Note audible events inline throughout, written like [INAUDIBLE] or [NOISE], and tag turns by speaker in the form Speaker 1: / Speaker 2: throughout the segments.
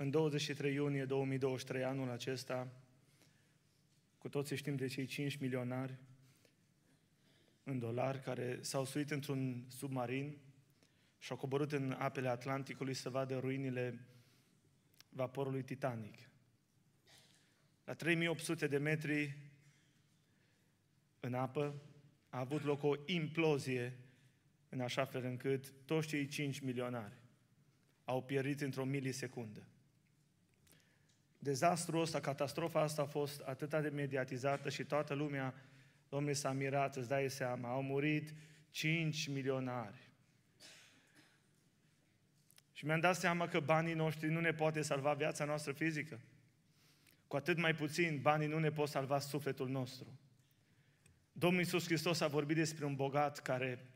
Speaker 1: În 23 iunie 2023, anul acesta, cu toții știm de cei 5 milionari în dolari care s-au suit într-un submarin și au coborât în apele Atlanticului să vadă ruinile vaporului Titanic. La 3800 de metri în apă a avut loc o implozie în așa fel încât toți cei 5 milionari au pierit într-o milisecundă. Dezastrul ăsta, catastrofa asta a fost atât de mediatizată și toată lumea, domnule, s-a mirat, îți dai seama, au murit 5 milionari. Și mi-am dat seama că banii noștri nu ne poate salva viața noastră fizică. Cu atât mai puțin, banii nu ne pot salva sufletul nostru. Domnul Iisus Hristos a vorbit despre un bogat care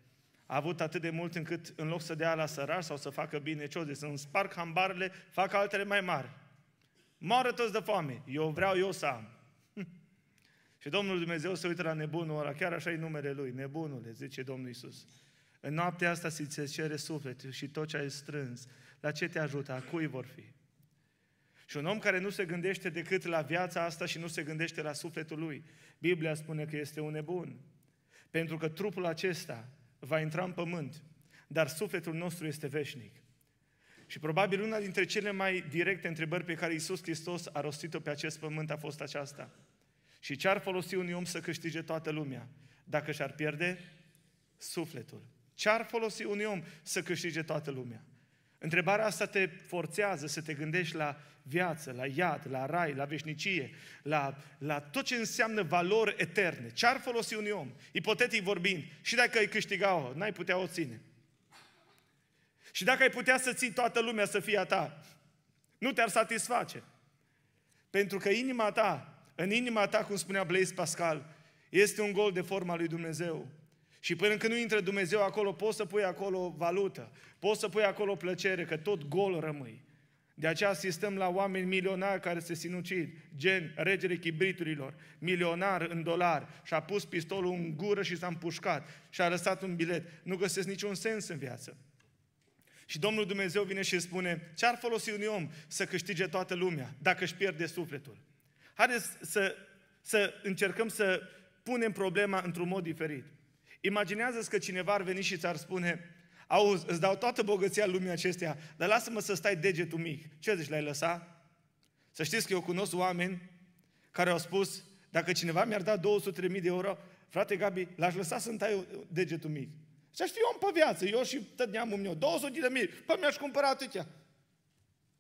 Speaker 1: a avut atât de mult încât în loc să dea la sărar sau să facă bine, ce o zis, îmi sparg hambarele, fac altele mai mari. Moară toți de foame, eu vreau eu să am. [LAUGHS] și Domnul Dumnezeu se uită la nebunul ăla, chiar așa e numele lui, nebunule, zice Domnul Isus. În noaptea asta se ți cere sufletul și tot ce ai strâns, la ce te ajută, a cui vor fi? Și un om care nu se gândește decât la viața asta și nu se gândește la sufletul lui, Biblia spune că este un nebun. Pentru că trupul acesta va intra în pământ, dar sufletul nostru este veșnic. Și probabil una dintre cele mai directe întrebări pe care Iisus Hristos a rostit-o pe acest pământ a fost aceasta. Și ce-ar folosi unui om să câștige toată lumea dacă și-ar pierde sufletul? Ce-ar folosi unui om să câștige toată lumea? Întrebarea asta te forțează să te gândești la viață, la iad, la rai, la veșnicie, la, la tot ce înseamnă valori eterne. Ce-ar folosi unui om? Ipotetic vorbind, și dacă îi câștiga-o, n-ai putea o ține. Și dacă ai putea să ții toată lumea să fie a ta, nu te-ar satisface. Pentru că inima ta, în inima ta, cum spunea Blaise Pascal, este un gol de forma lui Dumnezeu. Și până când nu intră Dumnezeu acolo, poți să pui acolo valută, poți să pui acolo plăcere, că tot gol rămâi. De aceea asistăm la oameni milionari care se sinucid, gen regele chibriturilor, milionar în dolar și a pus pistolul în gură și s-a împușcat și a lăsat un bilet. Nu găsesc niciun sens în viață. Și Domnul Dumnezeu vine și spune, ce-ar folosi un om să câștige toată lumea dacă își pierde sufletul? Haideți să, să încercăm să punem problema într-un mod diferit. Imaginează-ți că cineva ar veni și ți-ar spune, auzi, îți dau toată bogăția lumii acestea, dar lasă-mă să stai degetul mic. Ce zici, l-ai lăsa? Să știți că eu cunosc oameni care au spus, dacă cineva mi-ar da 200.000 de euro, frate Gabi, l-aș lăsa să-mi tai degetul mic. Și aș fi om pe viață, eu și un meu, 200 de mii, păi mi-aș cumpăra atâtea.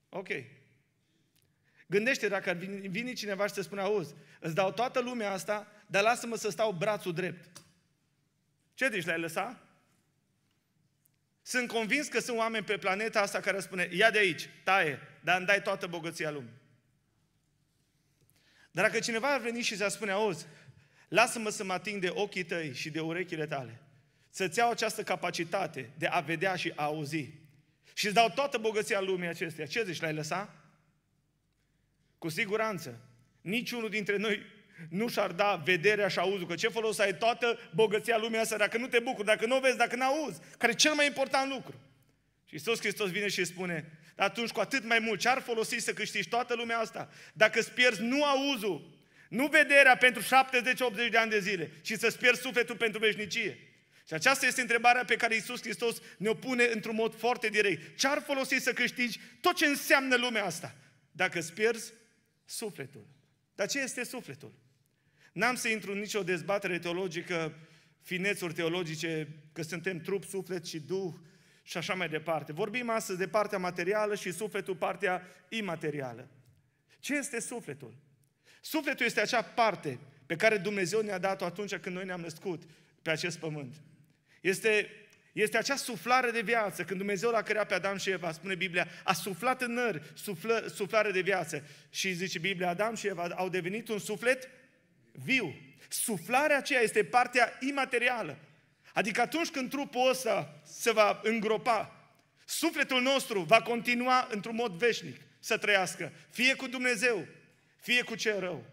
Speaker 1: Ok. Gândește dacă ar vine, cineva și te spune, auzi, îți dau toată lumea asta, dar lasă-mă să stau brațul drept. Ce zici, l-ai lăsat? Sunt convins că sunt oameni pe planeta asta care spune, ia de aici, taie, dar îmi dai toată bogăția lumii. Dar dacă cineva ar veni și să spune, auzi, lasă-mă să mă ating de ochii tăi și de urechile tale, să-ți iau această capacitate de a vedea și a auzi. Și îți dau toată bogăția lumii acesteia. Ce zici, l-ai lăsat? Cu siguranță. Niciunul dintre noi nu și-ar da vederea și auzul. Că ce folos ai toată bogăția lumii asta dacă nu te bucuri, dacă nu o vezi, dacă nu auzi, care e cel mai important lucru. Și Iisus Hristos vine și spune, atunci cu atât mai mult, ce-ar folosi să câștigi toată lumea asta? Dacă îți pierzi nu auzul, nu vederea pentru 70-80 de ani de zile, ci să-ți pierzi sufletul pentru veșnicie. Și aceasta este întrebarea pe care Iisus Hristos ne-o pune într-un mod foarte direct. Ce ar folosi să câștigi tot ce înseamnă lumea asta? Dacă îți pierzi sufletul. Dar ce este sufletul? N-am să intru în nicio dezbatere teologică, finețuri teologice, că suntem trup, suflet și duh și așa mai departe. Vorbim astăzi de partea materială și sufletul partea imaterială. Ce este sufletul? Sufletul este acea parte pe care Dumnezeu ne-a dat-o atunci când noi ne-am născut pe acest pământ. Este, este acea suflare de viață, când Dumnezeu l-a creat pe Adam și Eva, spune Biblia, a suflat în nări suflă, suflare de viață. Și zice Biblia, Adam și Eva au devenit un suflet viu. Suflarea aceea este partea imaterială. Adică atunci când trupul ăsta se va îngropa, sufletul nostru va continua într-un mod veșnic să trăiască, fie cu Dumnezeu, fie cu cel rău.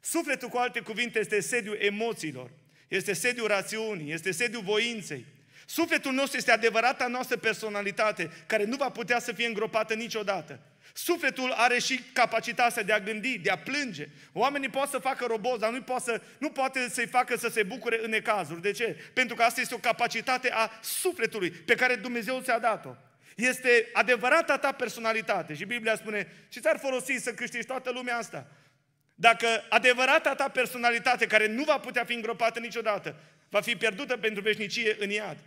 Speaker 1: Sufletul, cu alte cuvinte, este sediul emoțiilor este sediul rațiunii, este sediul voinței. Sufletul nostru este adevărata noastră personalitate, care nu va putea să fie îngropată niciodată. Sufletul are și capacitatea de a gândi, de a plânge. Oamenii pot să facă roboți, dar nu, poate să, nu poate să-i facă să se bucure în necazuri. De ce? Pentru că asta este o capacitate a sufletului pe care Dumnezeu ți-a dat-o. Este adevărata ta personalitate. Și Biblia spune, și ți-ar folosi să câștigi toată lumea asta? Dacă adevărata ta personalitate, care nu va putea fi îngropată niciodată, va fi pierdută pentru veșnicie în iad.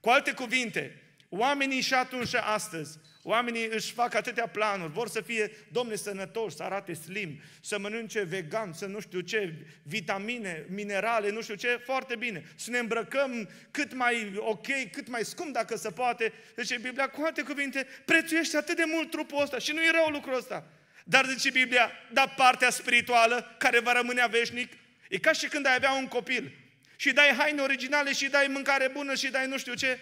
Speaker 1: Cu alte cuvinte, oamenii și atunci și astăzi, oamenii își fac atâtea planuri, vor să fie, domne, sănătoși, să arate slim, să mănânce vegan, să nu știu ce, vitamine, minerale, nu știu ce, foarte bine. Să ne îmbrăcăm cât mai ok, cât mai scump dacă se poate. Deci Biblia, cu alte cuvinte, prețuiește atât de mult trupul ăsta și nu e rău lucrul ăsta. Dar zice Biblia, da partea spirituală care va rămâne veșnic. E ca și când ai avea un copil și dai haine originale și dai mâncare bună și dai nu știu ce.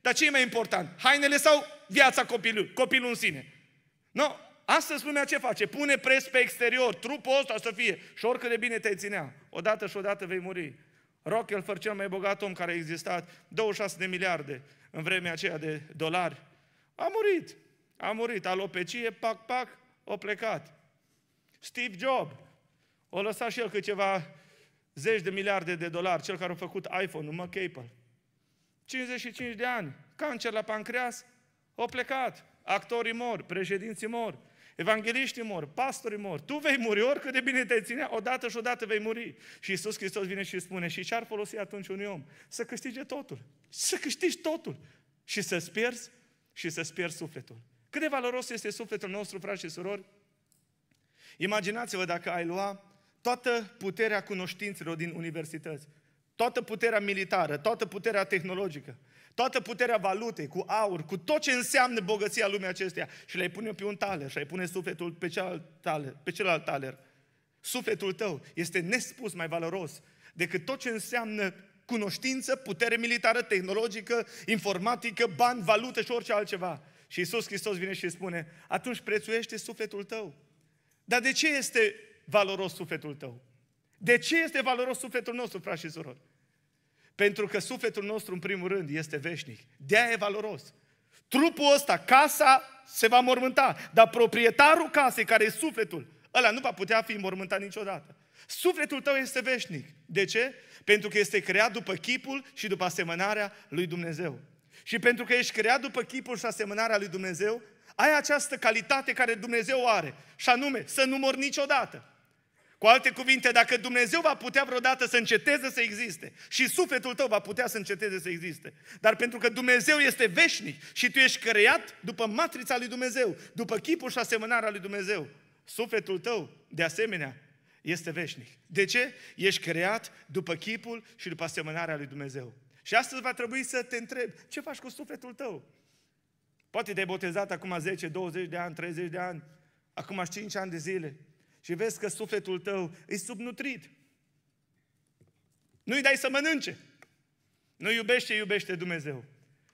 Speaker 1: Dar ce e mai important? Hainele sau viața copilului, copilul în sine? Nu, no. Astăzi lumea ce face? Pune pres pe exterior, trupul ăsta să fie. Și oricât de bine te ținea, odată și odată vei muri. Rockefeller, cel mai bogat om care a existat, 26 de miliarde în vremea aceea de dolari, a murit. A murit, alopecie, pac, pac, o plecat. Steve Jobs, o lăsat și el câteva zeci de miliarde de dolari, cel care a făcut iPhone-ul, mă, 55 de ani, cancer la pancreas, o plecat. Actorii mor, președinții mor, evangeliștii mor, pastorii mor. Tu vei muri oricât de bine te ține, odată și odată vei muri. Și Iisus Hristos vine și spune, și ce-ar folosi atunci un om? Să câștige totul, să câștigi totul și să-ți pierzi și să-ți pierzi sufletul. Cât de valoros este sufletul nostru, frați și surori? Imaginați-vă dacă ai lua toată puterea cunoștințelor din universități, toată puterea militară, toată puterea tehnologică, toată puterea valutei, cu aur, cu tot ce înseamnă bogăția lumii acesteia și le-ai pune pe un taler și ai pune sufletul pe celălalt taler. Pe celălalt taler. Sufletul tău este nespus mai valoros decât tot ce înseamnă cunoștință, putere militară, tehnologică, informatică, bani, valută și orice altceva. Și Iisus Hristos vine și spune, atunci prețuiește sufletul tău. Dar de ce este valoros sufletul tău? De ce este valoros sufletul nostru, frați și surori? Pentru că sufletul nostru, în primul rând, este veșnic. De-aia e valoros. Trupul ăsta, casa, se va mormânta. Dar proprietarul casei, care e sufletul, ăla nu va putea fi mormântat niciodată. Sufletul tău este veșnic. De ce? Pentru că este creat după chipul și după asemănarea lui Dumnezeu. Și pentru că ești creat după chipul și asemănarea lui Dumnezeu, ai această calitate care Dumnezeu are, și anume să nu mor niciodată. Cu alte cuvinte, dacă Dumnezeu va putea vreodată să înceteze să existe și sufletul tău va putea să înceteze să existe, dar pentru că Dumnezeu este veșnic și tu ești creat după matrița lui Dumnezeu, după chipul și asemănarea lui Dumnezeu, sufletul tău, de asemenea, este veșnic. De ce? Ești creat după chipul și după asemănarea lui Dumnezeu. Și astăzi va trebui să te întreb, ce faci cu sufletul tău? Poate te-ai botezat acum 10, 20 de ani, 30 de ani, acum 5 ani de zile și vezi că sufletul tău e subnutrit. Nu-i dai să mănânce. Nu iubește, iubește Dumnezeu.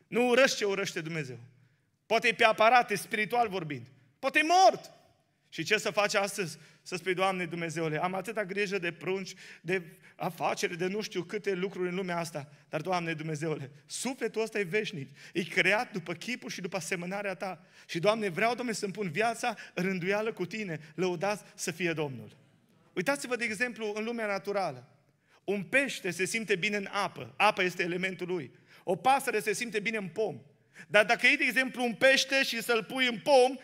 Speaker 1: Nu urăște ce urăște Dumnezeu. Poate e pe aparate, spiritual vorbind. Poate e mort. Și ce să faci astăzi? să spui, Doamne Dumnezeule, am atâta grijă de prunci, de afaceri, de nu știu câte lucruri în lumea asta, dar, Doamne Dumnezeule, sufletul ăsta e veșnic, e creat după chipul și după asemănarea Ta. Și, Doamne, vreau, Doamne, să-mi pun viața rânduială cu Tine, lăudați să fie Domnul. Uitați-vă, de exemplu, în lumea naturală. Un pește se simte bine în apă, apa este elementul lui. O pasăre se simte bine în pom. Dar dacă iei, de exemplu, un pește și să-l pui în pom,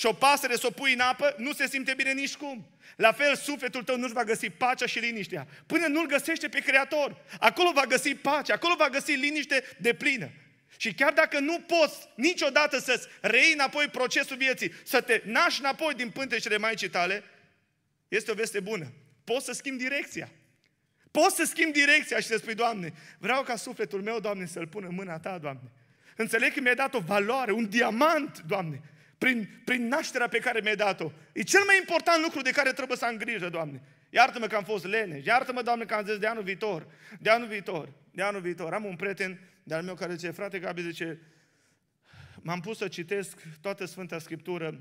Speaker 1: și o pasăre să o pui în apă, nu se simte bine nici cum. La fel, sufletul tău nu-și va găsi pacea și liniștea. Până nu-L găsește pe Creator. Acolo va găsi pace, acolo va găsi liniște de plină. Și chiar dacă nu poți niciodată să-ți reiei înapoi procesul vieții, să te naști înapoi din pântecele Maicii tale, este o veste bună. Poți să schimbi direcția. Poți să schimbi direcția și să spui, Doamne, vreau ca sufletul meu, Doamne, să-l pun în mâna Ta, Doamne. Înțeleg că mi-ai dat o valoare, un diamant, Doamne prin, prin nașterea pe care mi-ai dat-o. E cel mai important lucru de care trebuie să am grijă, Doamne. Iartă-mă că am fost lene, iartă-mă, Doamne, că am zis de anul viitor, de anul viitor, de anul viitor. Am un prieten de-al meu care zice, frate Gabi, zice, m-am pus să citesc toată Sfânta Scriptură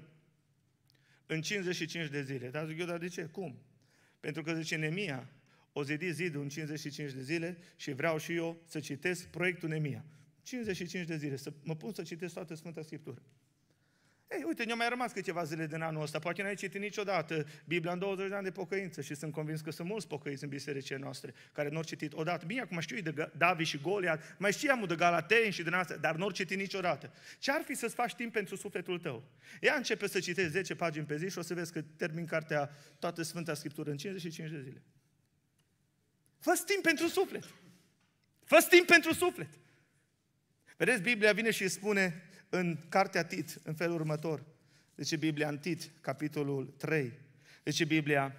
Speaker 1: în 55 de zile. Dar zic eu, dar de ce? Cum? Pentru că zice Nemia, o zidi zidul în 55 de zile și vreau și eu să citesc proiectul Nemia. 55 de zile, să mă pun să citesc toată Sfânta Scriptură. Ei, uite, ne-au mai rămas câteva zile din anul ăsta. Poate n-ai citit niciodată Biblia în 20 de ani de pocăință și sunt convins că sunt mulți pocăiți în bisericile noastre care n-au citit odată. Bine, acum știu de David și Goliat, mai știam de Galateni și din asta, dar n-au citit niciodată. Ce ar fi să-ți faci timp pentru sufletul tău? Ea începe să citești 10 pagini pe zi și o să vezi că termin cartea toată Sfânta Scriptură în 55 de zile. fă timp pentru suflet! fă timp pentru suflet! Vedeți, Biblia vine și spune, în cartea Tit, în felul următor. Zice Biblia în Tit, capitolul 3. Zice Biblia,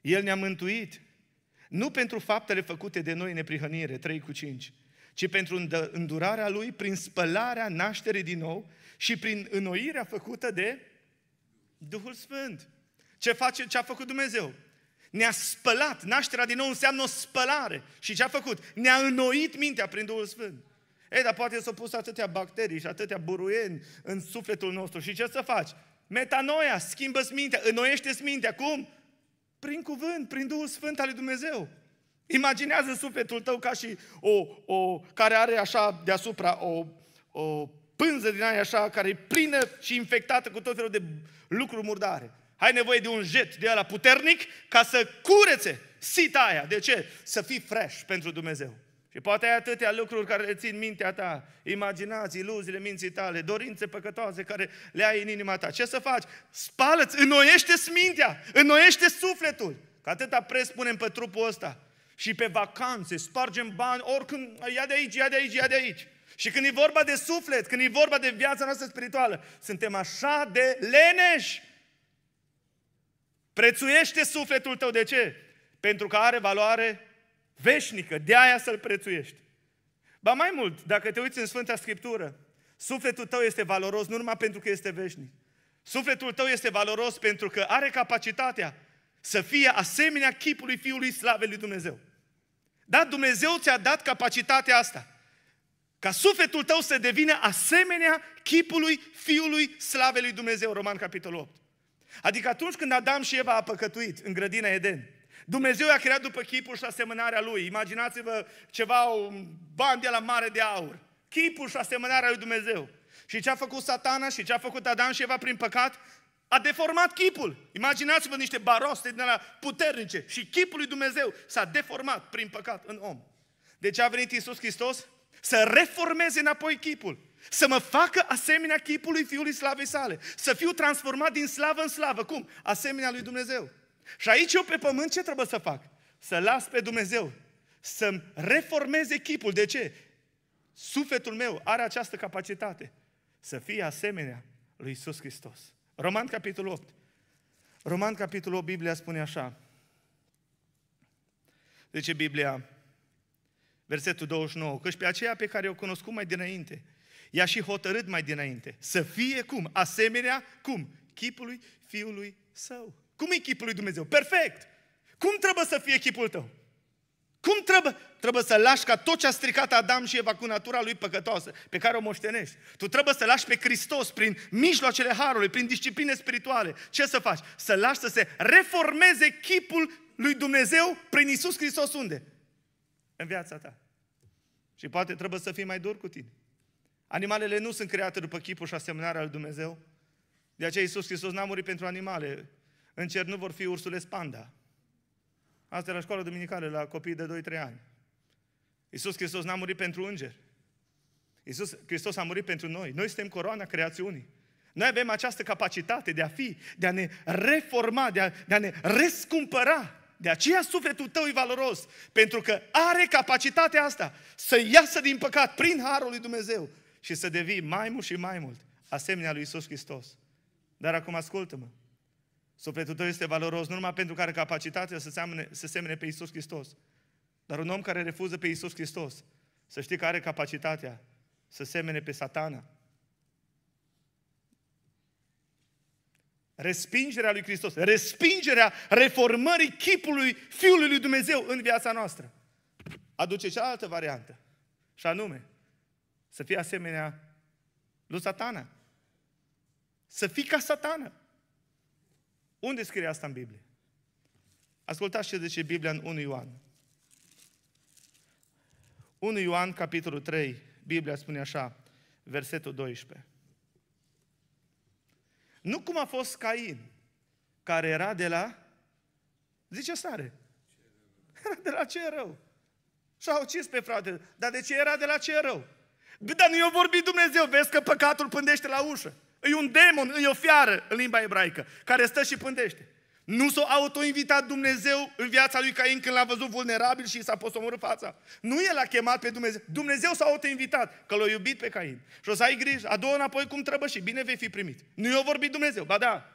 Speaker 1: El ne-a mântuit, nu pentru faptele făcute de noi în neprihănire, 3 cu 5, ci pentru îndurarea Lui prin spălarea nașterii din nou și prin înnoirea făcută de Duhul Sfânt. Ce, face, ce a făcut Dumnezeu? Ne-a spălat. Nașterea din nou înseamnă o spălare. Și ce a făcut? Ne-a înnoit mintea prin Duhul Sfânt. Ei, dar poate s-au pus atâtea bacterii și atâtea buruieni în sufletul nostru. Și ce să faci? Metanoia, schimbă-ți mintea, înnoiește-ți mintea. Cum? Prin cuvânt, prin Duhul Sfânt al lui Dumnezeu. Imaginează sufletul tău ca și o, o care are așa deasupra o, o pânză din aia așa, care e plină și infectată cu tot felul de lucruri murdare. Ai nevoie de un jet de ala puternic ca să curețe sita aia. De ce? Să fii fresh pentru Dumnezeu. Și poate ai atâtea lucruri care le țin mintea ta, imaginații, iluziile minții tale, dorințe păcătoase care le ai în inima ta. Ce să faci? Spală-ți, înnoiește mintea, înnoiește sufletul. Că atâta preț punem pe trupul ăsta. Și pe vacanțe, spargem bani, oricând, ia de aici, ia de aici, ia de aici. Și când e vorba de suflet, când e vorba de viața noastră spirituală, suntem așa de leneși. Prețuiește sufletul tău, de ce? Pentru că are valoare veșnică, de aia să-L prețuiești. Ba mai mult, dacă te uiți în Sfânta Scriptură, sufletul tău este valoros nu numai pentru că este veșnic. Sufletul tău este valoros pentru că are capacitatea să fie asemenea chipului Fiului Slavei lui Dumnezeu. Da, Dumnezeu ți-a dat capacitatea asta. Ca sufletul tău să devină asemenea chipului Fiului Slavei lui Dumnezeu, Roman capitolul 8. Adică atunci când Adam și Eva a păcătuit în grădina Eden, Dumnezeu i-a creat după chipul și asemănarea lui. Imaginați-vă ceva, un ban de la mare de aur. Chipul și asemănarea lui Dumnezeu. Și ce a făcut satana și ce a făcut Adam și Eva prin păcat? A deformat chipul. Imaginați-vă niște baroste din la puternice și chipul lui Dumnezeu s-a deformat prin păcat în om. De ce a venit Isus Hristos? Să reformeze înapoi chipul. Să mă facă asemenea chipului Fiului Slavei sale. Să fiu transformat din slavă în slavă. Cum? Asemenea lui Dumnezeu. Și aici eu pe pământ ce trebuie să fac? Să las pe Dumnezeu. Să-mi reformez echipul. De ce? Sufletul meu are această capacitate. Să fie asemenea lui Isus Hristos. Roman capitolul 8. Roman capitolul 8, Biblia spune așa. Zice Biblia, versetul 29, căci pe aceea pe care o cunosc mai dinainte, i-a și hotărât mai dinainte, să fie cum? Asemenea cum? Chipului Fiului Său. Cum e chipul lui Dumnezeu? Perfect! Cum trebuie să fie chipul tău? Cum trebuie? Trebuie să lași ca tot ce a stricat Adam și Eva cu natura lui păcătoasă, pe care o moștenești. Tu trebuie să lași pe Hristos prin mijloacele Harului, prin discipline spirituale. Ce să faci? Să lași să se reformeze chipul lui Dumnezeu prin Isus Hristos unde? În viața ta. Și poate trebuie să fii mai dur cu tine. Animalele nu sunt create după chipul și asemănarea lui Dumnezeu. De aceea Isus Hristos n-a murit pentru animale. În cer nu vor fi ursule spanda. Asta e la școala duminicală, la copii de 2-3 ani. Iisus Hristos n-a murit pentru îngeri. Iisus Hristos a murit pentru noi. Noi suntem coroana creațiunii. Noi avem această capacitate de a fi, de a ne reforma, de a, de a ne rescumpăra. De aceea sufletul tău e valoros, pentru că are capacitatea asta să iasă din păcat prin harul lui Dumnezeu și să devii mai mult și mai mult asemenea lui Isus Hristos. Dar acum ascultă-mă, Sufletul tău este valoros nu numai pentru că are capacitatea să, seamene, să semene pe Isus Hristos, dar un om care refuză pe Isus Hristos, să știi că are capacitatea să semene pe satana. Respingerea lui Hristos, respingerea reformării chipului Fiului lui Dumnezeu în viața noastră. Aduce cealaltă variantă, și anume, să fii asemenea lui satana. Să fii ca satana. Unde scrie asta în Biblie? Ascultați ce zice Biblia în 1 Ioan. 1 Ioan, capitolul 3, Biblia spune așa, versetul 12. Nu cum a fost Cain, care era de la, zice sare. era de la ce rău. Și a ucis pe frate. Dar de ce era de la ce rău? Dar nu i-a vorbit Dumnezeu, vezi că păcatul pândește la ușă. E un demon, e o fiară în limba ebraică, care stă și pândește. Nu s-a autoinvitat Dumnezeu în viața lui Cain când l-a văzut vulnerabil și s-a posomorât fața. Nu el a chemat pe Dumnezeu. Dumnezeu s-a autoinvitat, că l-a iubit pe Cain. Și o să ai grijă, a doua înapoi cum trebuie și bine vei fi primit. Nu i-a vorbit Dumnezeu, ba da.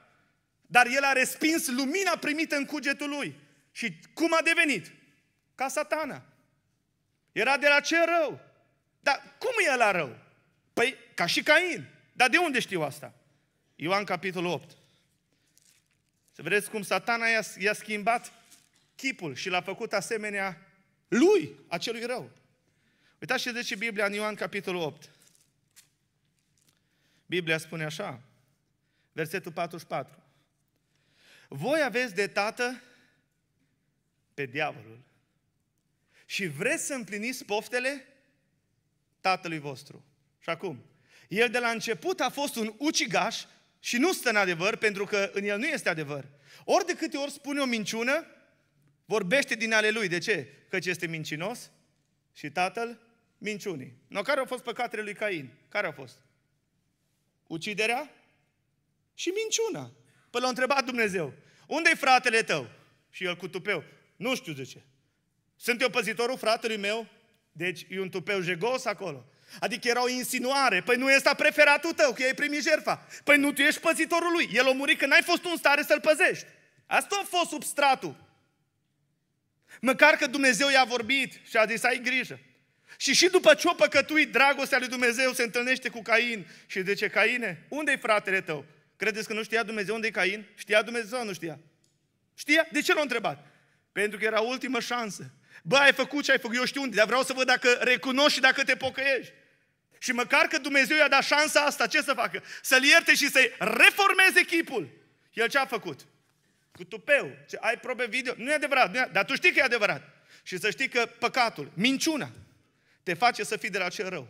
Speaker 1: Dar el a respins lumina primită în cugetul lui. Și cum a devenit? Ca satana. Era de la ce rău? Dar cum e la rău? Păi, ca și Cain. Dar de unde știu asta? Ioan capitolul 8. Să vedeți cum satana i-a, i-a schimbat chipul și l-a făcut asemenea lui, acelui rău. Uitați ce zice Biblia în Ioan capitolul 8. Biblia spune așa, versetul 44. Voi aveți de tată pe diavolul și vreți să împliniți poftele tatălui vostru. Și acum, el de la început a fost un ucigaș și nu stă în adevăr, pentru că în el nu este adevăr. Ori de câte ori spune o minciună, vorbește din ale lui. De ce? Căci este mincinos și tatăl minciunii. No, care au fost păcatele lui Cain? Care au fost? Uciderea și minciuna. Păi l-a întrebat Dumnezeu, unde-i fratele tău? Și el cu tupeu, nu știu de ce. Sunt eu păzitorul fratelui meu? Deci e un tupeu jegos acolo. Adică era o insinuare. Păi nu e ăsta preferatul tău, că ai primit jertfa. Păi nu tu ești păzitorul lui. El a murit că n-ai fost tu în stare să-l păzești. Asta a fost substratul. Măcar că Dumnezeu i-a vorbit și a zis, ai grijă. Și și după ce o păcătui, dragostea lui Dumnezeu se întâlnește cu Cain și zice, Caine, unde-i fratele tău? Credeți că nu știa Dumnezeu unde-i Cain? Știa Dumnezeu sau nu știa? Știa? De ce l-a întrebat? Pentru că era ultima șansă. Bă, ai făcut ce ai făcut, eu știu unde, dar vreau să văd dacă recunoști și dacă te pocăiești. Și măcar că Dumnezeu i-a dat șansa asta, ce să facă? Să-l ierte și să-i reformeze chipul. El ce a făcut? Cu tupeu. Ce, ai probe video? Nu e adevărat, nu e, dar tu știi că e adevărat. Și să știi că păcatul, minciuna, te face să fii de la cel rău.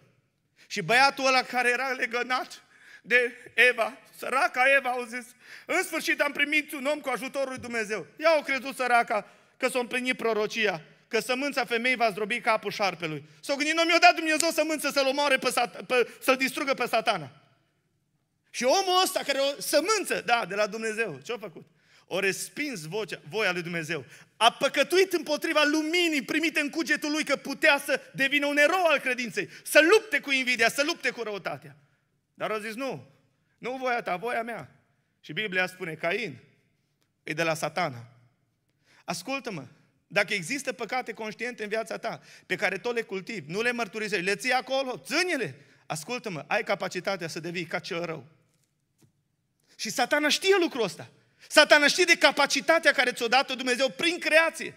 Speaker 1: Și băiatul ăla care era legănat de Eva, săraca Eva, au zis, în sfârșit am primit un om cu ajutorul lui Dumnezeu. Ea au crezut săraca că s-a împlinit prorocia că sămânța femeii va zdrobi capul șarpelui. nu mi-a dat Dumnezeu sămânță să-l omoare, pe sat- pe, să-l distrugă pe satana. Și omul ăsta care o sămânță, da, de la Dumnezeu, ce-a făcut? O respins vocea, voia lui Dumnezeu. A păcătuit împotriva luminii primite în cugetul lui că putea să devină un erou al credinței, să lupte cu invidia, să lupte cu răutatea. Dar a zis, nu, nu voia ta, voia mea. Și Biblia spune, Cain e de la satana. Ascultă-mă, dacă există păcate conștiente în viața ta, pe care tot le cultivi, nu le mărturisești, le ții acolo, ține Ascultă-mă, ai capacitatea să devii ca cel rău. Și satana știe lucrul ăsta. Satana știe de capacitatea care ți-o dată Dumnezeu prin creație.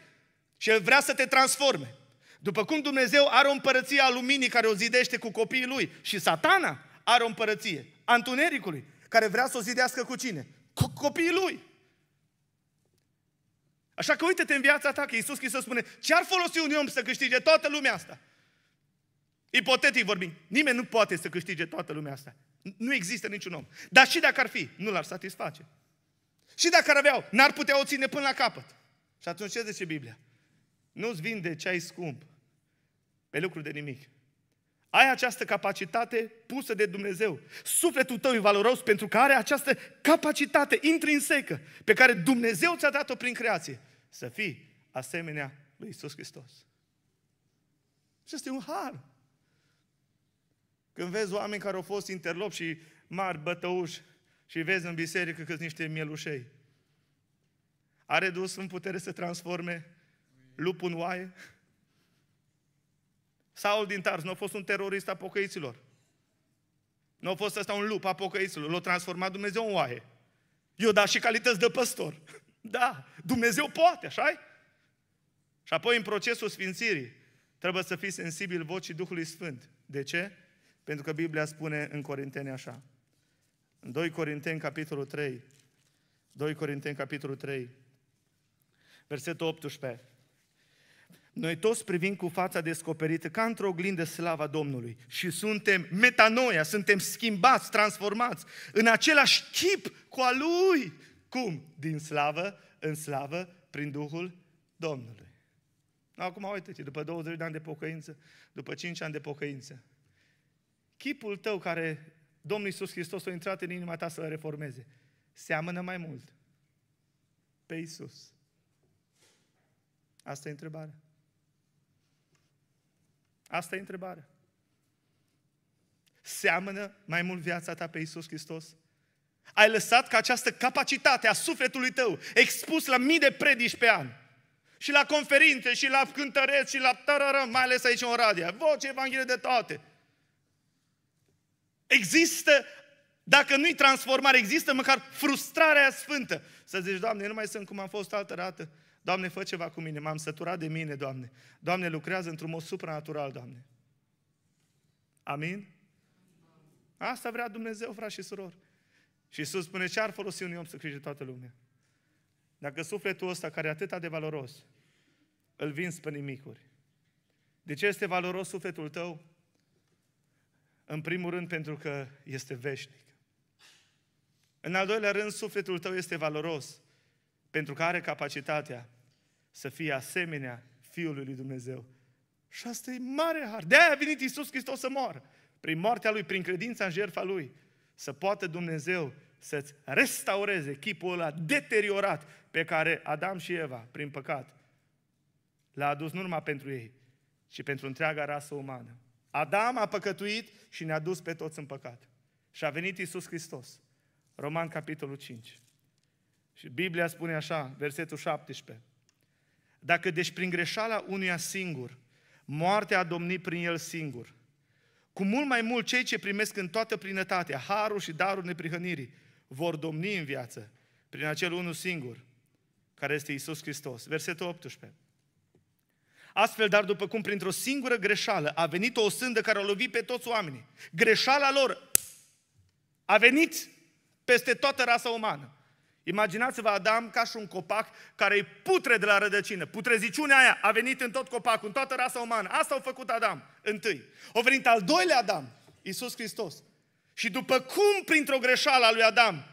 Speaker 1: Și El vrea să te transforme. După cum Dumnezeu are o împărăție a luminii care o zidește cu copiii Lui și satana are o împărăție a întunericului care vrea să o zidească cu cine? Cu copiii Lui. Așa că uite-te în viața ta că Iisus Hristos spune ce ar folosi un om să câștige toată lumea asta? Ipotetic vorbim, nimeni nu poate să câștige toată lumea asta. Nu există niciun om. Dar și dacă ar fi, nu l-ar satisface. Și dacă ar avea, n-ar putea o ține până la capăt. Și atunci ce zice Biblia? Nu-ți vinde ce ai scump pe lucruri de nimic, ai această capacitate pusă de Dumnezeu. Sufletul tău e valoros pentru că are această capacitate intrinsecă pe care Dumnezeu ți-a dat-o prin creație. Să fii asemenea lui Isus Hristos. Și este un har. Când vezi oameni care au fost interlopi și mari bătăuși și vezi în biserică că niște mielușei, are dus în putere să transforme lupul în oaie? Saul din Tars nu a fost un terorist a pocăiților. Nu a fost ăsta un lup a pocăiților. L-a transformat Dumnezeu în oaie. Eu da și calități de păstor. [LAUGHS] Da, Dumnezeu poate, așa -i? Și apoi în procesul sfințirii trebuie să fii sensibil vocii Duhului Sfânt. De ce? Pentru că Biblia spune în Corinteni așa. În 2 Corinteni, capitolul 3, 2 Corinteni, capitolul 3, versetul 18. Noi toți privim cu fața descoperită ca într-o oglindă slava Domnului și suntem metanoia, suntem schimbați, transformați în același chip cu a Lui. Cum? Din slavă în slavă prin Duhul Domnului. Acum uite-te, după 20 de ani de pocăință, după 5 ani de pocăință, chipul tău care Domnul Iisus Hristos a intrat în inima ta să-l reformeze, seamănă mai mult pe Iisus. Asta e întrebarea. Asta e întrebarea. Seamănă mai mult viața ta pe Isus Hristos? Ai lăsat ca această capacitate a sufletului tău, expus la mii de predici pe an, și la conferințe, și la cântăreți, și la tarară, mai ales aici în radio, voce, Evanghelie de toate. Există, dacă nu-i transformare, există măcar frustrarea sfântă. Să zici, Doamne, nu mai sunt cum am fost altă dată. Doamne, fă ceva cu mine, m-am săturat de mine, Doamne. Doamne, lucrează într-un mod supranatural, Doamne. Amin? Asta vrea Dumnezeu, frați și surori. Și Iisus spune, ce ar folosi un om să câștige toată lumea? Dacă sufletul ăsta, care e atât de valoros, îl vinzi pe nimicuri. De ce este valoros sufletul tău? În primul rând, pentru că este veșnic. În al doilea rând, sufletul tău este valoros pentru că are capacitatea să fie asemenea Fiului lui Dumnezeu. Și asta e mare har. De-aia a venit Iisus Hristos să moară. Prin moartea Lui, prin credința în jertfa Lui, să poată Dumnezeu să-ți restaureze chipul ăla deteriorat pe care Adam și Eva, prin păcat, l-a adus nu numai pentru ei, ci pentru întreaga rasă umană. Adam a păcătuit și ne-a dus pe toți în păcat. Și a venit Iisus Hristos. Roman, capitolul 5. Și Biblia spune așa, versetul 17. Dacă deci prin greșeala unuia singur, moartea a domnit prin el singur, cu mult mai mult cei ce primesc în toată plinătatea harul și darul neprihănirii vor domni în viață prin acel unul singur, care este Isus Hristos. Versetul 18. Astfel, dar după cum printr-o singură greșeală a venit o sândă care a lovit pe toți oamenii, greșeala lor a venit peste toată rasa umană. Imaginați-vă Adam ca și un copac care îi putre de la rădăcină. Putreziciunea aia a venit în tot copacul, în toată rasa umană. Asta a făcut Adam, întâi. A venit al doilea Adam, Isus Hristos. Și după cum, printr-o greșeală a lui Adam,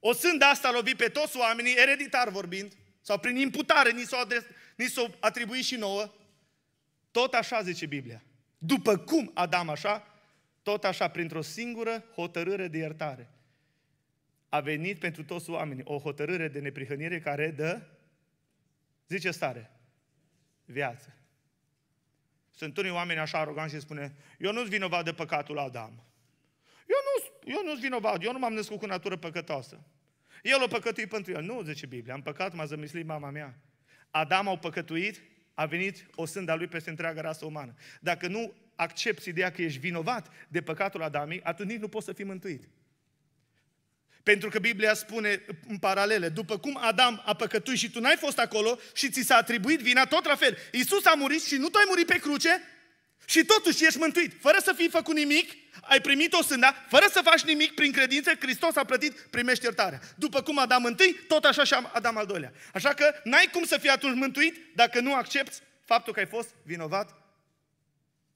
Speaker 1: o sânda asta a lovit pe toți oamenii, ereditar vorbind, sau prin imputare ni s-o, adres, ni s-o atribui și nouă, tot așa zice Biblia. După cum Adam așa, tot așa, printr-o singură hotărâre de iertare a venit pentru toți oamenii o hotărâre de neprihănire care dă, zice stare, viață. Sunt unii oameni așa aroganți și spune, eu nu-s vinovat de păcatul Adam. Eu nu, eu nu-s vinovat, eu nu m-am născut cu natură păcătoasă. El o păcătuit pentru el. Nu, zice Biblia, am păcat, m-a zămislit mama mea. Adam au păcătuit, a venit o sânda lui peste întreaga rasă umană. Dacă nu accepti ideea că ești vinovat de păcatul Adamei, atunci nici nu poți să fii mântuit. Pentru că Biblia spune în paralele, după cum Adam a păcătuit și tu n-ai fost acolo și ți s-a atribuit vina, tot la fel. Iisus a murit și nu tu ai murit pe cruce și totuși ești mântuit. Fără să fii făcut nimic, ai primit o sânda, fără să faci nimic prin credință, Hristos a plătit, primești iertarea. După cum Adam întâi, tot așa și Adam al doilea. Așa că n-ai cum să fii atunci mântuit dacă nu accepti faptul că ai fost vinovat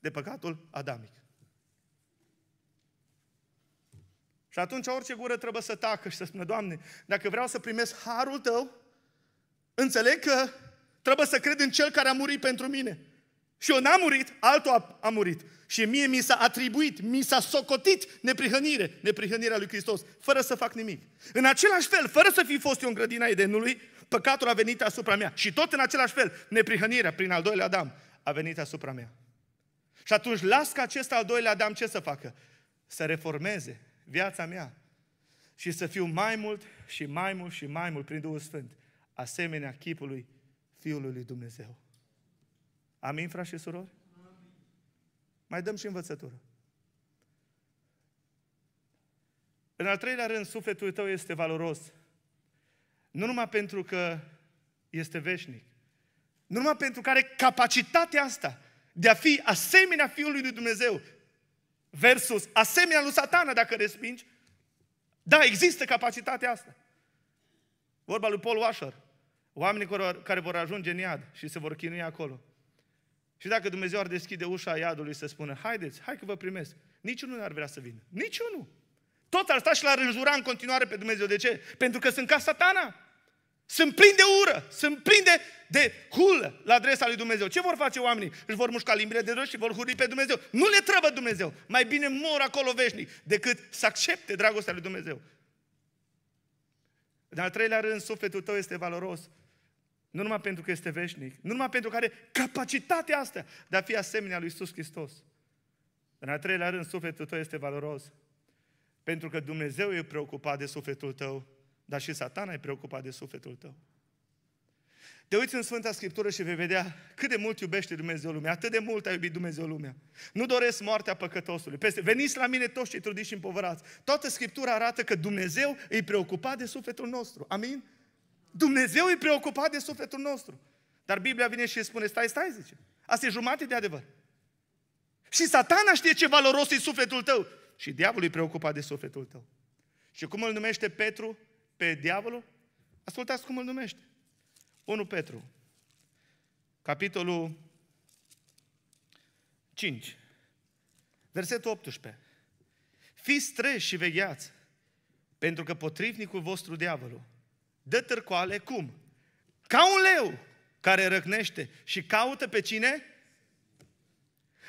Speaker 1: de păcatul adamic. Și atunci orice gură trebuie să tacă și să spună, Doamne, dacă vreau să primesc harul Tău, înțeleg că trebuie să cred în Cel care a murit pentru mine. Și eu n-am murit, altul a, a murit. Și mie mi s-a atribuit, mi s-a socotit neprihănire, neprihănirea lui Hristos, fără să fac nimic. În același fel, fără să fi fost eu în grădina Edenului, păcatul a venit asupra mea. Și tot în același fel, neprihănirea prin al doilea Adam a venit asupra mea. Și atunci las ca acest al doilea Adam ce să facă? Să reformeze, viața mea și să fiu mai mult și mai mult și mai mult prin Duhul Sfânt, asemenea chipului Fiului lui Dumnezeu. Amin, frați și surori? Amin. Mai dăm și învățătură. În al treilea rând, sufletul tău este valoros. Nu numai pentru că este veșnic, nu numai pentru că are capacitatea asta de a fi asemenea Fiului lui Dumnezeu, versus asemenea lui satana dacă respingi, da, există capacitatea asta. Vorba lui Paul Washer. Oamenii care vor ajunge în iad și se vor chinui acolo. Și dacă Dumnezeu ar deschide ușa iadului să spună, haideți, hai că vă primesc. Niciunul nu ar vrea să vină. Niciunul. Tot ar sta și l-ar înjura în continuare pe Dumnezeu. De ce? Pentru că sunt ca satana. Sunt plini de ură, sunt plini de, de hulă la adresa lui Dumnezeu. Ce vor face oamenii? Își vor mușca limbile de jos și vor huri pe Dumnezeu. Nu le trăbă Dumnezeu. Mai bine mor acolo veșnic decât să accepte dragostea lui Dumnezeu. În al treilea rând, sufletul tău este valoros. Nu numai pentru că este veșnic, nu numai pentru că are capacitatea asta de a fi asemenea lui Iisus Hristos. În al treilea rând, sufletul tău este valoros. Pentru că Dumnezeu e preocupat de sufletul tău dar și satana e preocupat de sufletul tău. Te uiți în Sfânta Scriptură și vei vedea cât de mult iubește Dumnezeu lumea, atât de mult a iubit Dumnezeu lumea. Nu doresc moartea păcătosului. Peste, veniți la mine toți cei trudiți și împovărați. Toată Scriptura arată că Dumnezeu e preocupat de sufletul nostru. Amin? Dumnezeu e preocupat de sufletul nostru. Dar Biblia vine și spune, stai, stai, zice. Asta e jumate de adevăr. Și satana știe ce valoros e sufletul tău. Și diavolul e preocupat de sufletul tău. Și cum îl numește Petru? pe diavolul? Ascultați cum îl numește. 1 Petru, capitolul 5, versetul 18. Fiți streși și vegheați, pentru că potrivnicul vostru diavolul dă târcoale cum? Ca un leu care răcnește și caută pe cine?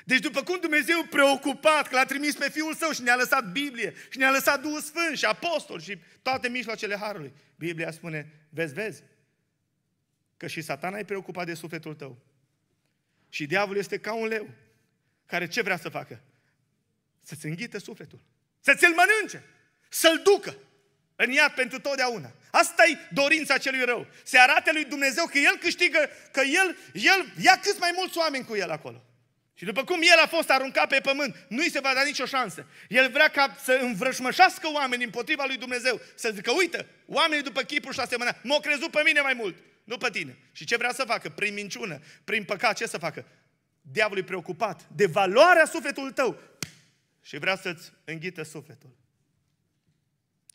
Speaker 1: Deci după cum Dumnezeu preocupat că l-a trimis pe Fiul Său și ne-a lăsat Biblie și ne-a lăsat Duhul Sfânt și Apostol și toate mijloacele Harului, Biblia spune, vezi, vezi, că și satana e preocupat de sufletul tău. Și diavolul este ca un leu care ce vrea să facă? Să-ți înghită sufletul. Să ți-l mănânce. Să-l ducă în iad pentru totdeauna. Asta e dorința celui rău. Se arate lui Dumnezeu că el câștigă, că el, el ia cât mai mulți oameni cu el acolo. Și după cum el a fost aruncat pe pământ, nu-i se va da nicio șansă. El vrea ca să învrășmășească oamenii împotriva lui Dumnezeu. Să zică, uite, oamenii după chipul și asemenea, m-au crezut pe mine mai mult, nu pe tine. Și ce vrea să facă? Prin minciună, prin păcat, ce să facă? Diavolul e preocupat de valoarea sufletului tău și vrea să-ți înghită sufletul.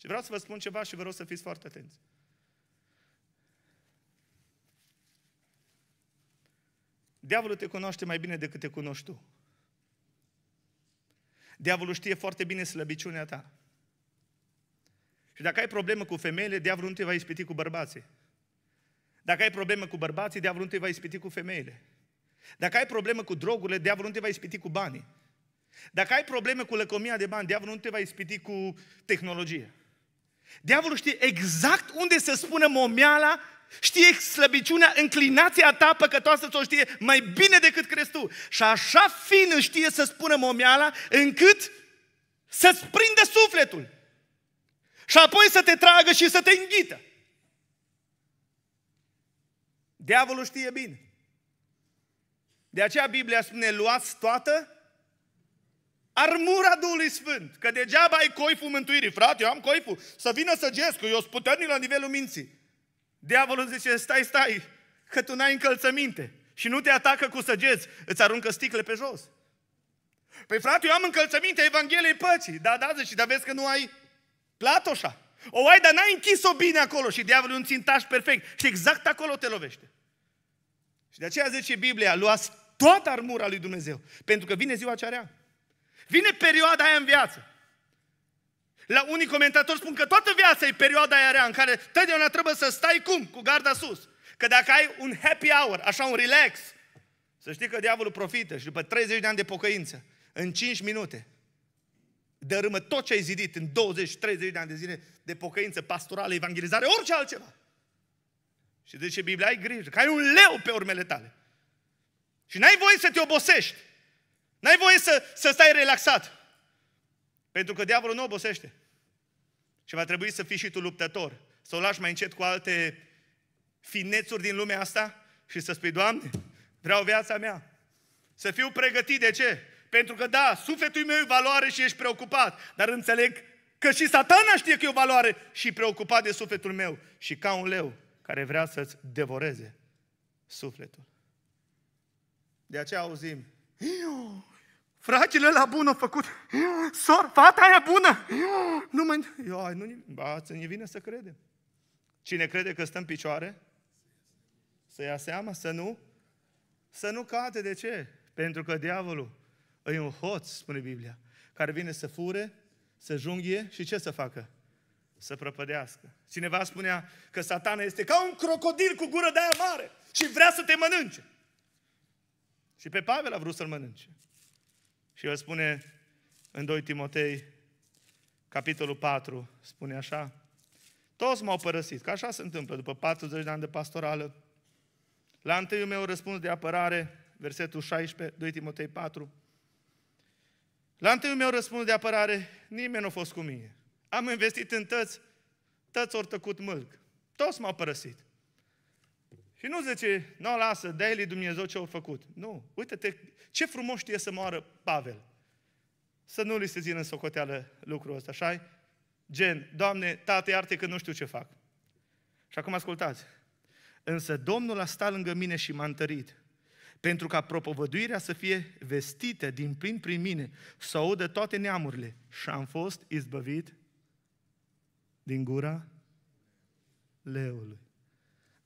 Speaker 1: Și vreau să vă spun ceva și vă rog să fiți foarte atenți. Diavolul te cunoaște mai bine decât te cunoști tu. Diavolul știe foarte bine slăbiciunea ta. Și dacă ai problemă cu femeile, diavolul nu te va ispiti cu bărbații. Dacă ai problemă cu bărbații, diavolul nu te va ispiti cu femeile. Dacă ai problemă cu drogurile, diavolul nu te va ispiti cu banii. Dacă ai probleme cu lăcomia de bani, diavolul nu te va ispiti cu tehnologie. Diavolul știe exact unde să spună momeala Știe slăbiciunea, înclinația ta păcătoasă să o știe mai bine decât crezi tu. Și așa fin știe să spună momeala, încât să-ți prinde sufletul. Și apoi să te tragă și să te înghită. Diavolul știe bine. De aceea Biblia spune, luați toată armura Duhului Sfânt. Că degeaba ai coiful mântuirii. Frate, eu am coiful. Să vină să gesc, eu sunt puternic la nivelul minții. Diavolul zice, stai, stai, că tu n-ai încălțăminte. Și nu te atacă cu săgeți, îți aruncă sticle pe jos. Păi frate, eu am încălțăminte Evangheliei păcii. Da, da, zici, dar vezi că nu ai platoșa. O ai, dar n-ai închis-o bine acolo și diavolul e un țintaș perfect. Și exact acolo te lovește. Și de aceea zice Biblia, luați toată armura lui Dumnezeu. Pentru că vine ziua cearea. Vine perioada aia în viață la unii comentatori spun că toată viața e perioada aia rea în care totdeauna trebuie să stai cum? Cu garda sus. Că dacă ai un happy hour, așa un relax, să știi că diavolul profită și după 30 de ani de pocăință, în 5 minute, dărâmă tot ce ai zidit în 20-30 de ani de zile de pocăință, pastorală, evangelizare, orice altceva. Și de ce Biblia, ai grijă, că ai un leu pe urmele tale. Și n-ai voie să te obosești. N-ai voie să, să stai relaxat. Pentru că diavolul nu obosește. Și va trebui să fii și tu luptător. Să o lași mai încet cu alte finețuri din lumea asta și să spui, Doamne, vreau viața mea. Să fiu pregătit de ce? Pentru că da, sufletul meu e valoare și ești preocupat, dar înțeleg că și satana știe că e o valoare și preocupat de sufletul meu și ca un leu care vrea să-ți devoreze sufletul. De aceea auzim, Fratele la bun a făcut. Sor, fata aia bună! Nu mă... Ia, nu, ba, să ne vine să credem. Cine crede că stă în picioare, să ia seama, să nu, să nu cate, De ce? Pentru că diavolul e un hoț, spune Biblia, care vine să fure, să junghie și ce să facă? Să prăpădească. Cineva spunea că satana este ca un crocodil cu gură de aia mare și vrea să te mănânce. Și pe Pavel a vrut să-l mănânce. Și el spune în 2 Timotei, capitolul 4, spune așa, toți m-au părăsit, că așa se întâmplă după 40 de ani de pastorală. La întâiul meu răspuns de apărare, versetul 16, 2 Timotei 4, la întâiul meu răspuns de apărare, nimeni nu a fost cu mine. Am investit în tăți, tăți ori tăcut mâlc. Toți m-au părăsit. Și nu zice, nu, lasă, dă lui Dumnezeu ce au făcut. Nu, uite-te, ce frumos știe să moară Pavel. Să nu li se țină în socoteală lucrul ăsta, așa Gen, Doamne, Tată, iarte că nu știu ce fac. Și acum ascultați. Însă Domnul a stat lângă mine și m-a întărit, pentru ca propovăduirea să fie vestită din plin prin mine, să audă toate neamurile. Și am fost izbăvit din gura leului.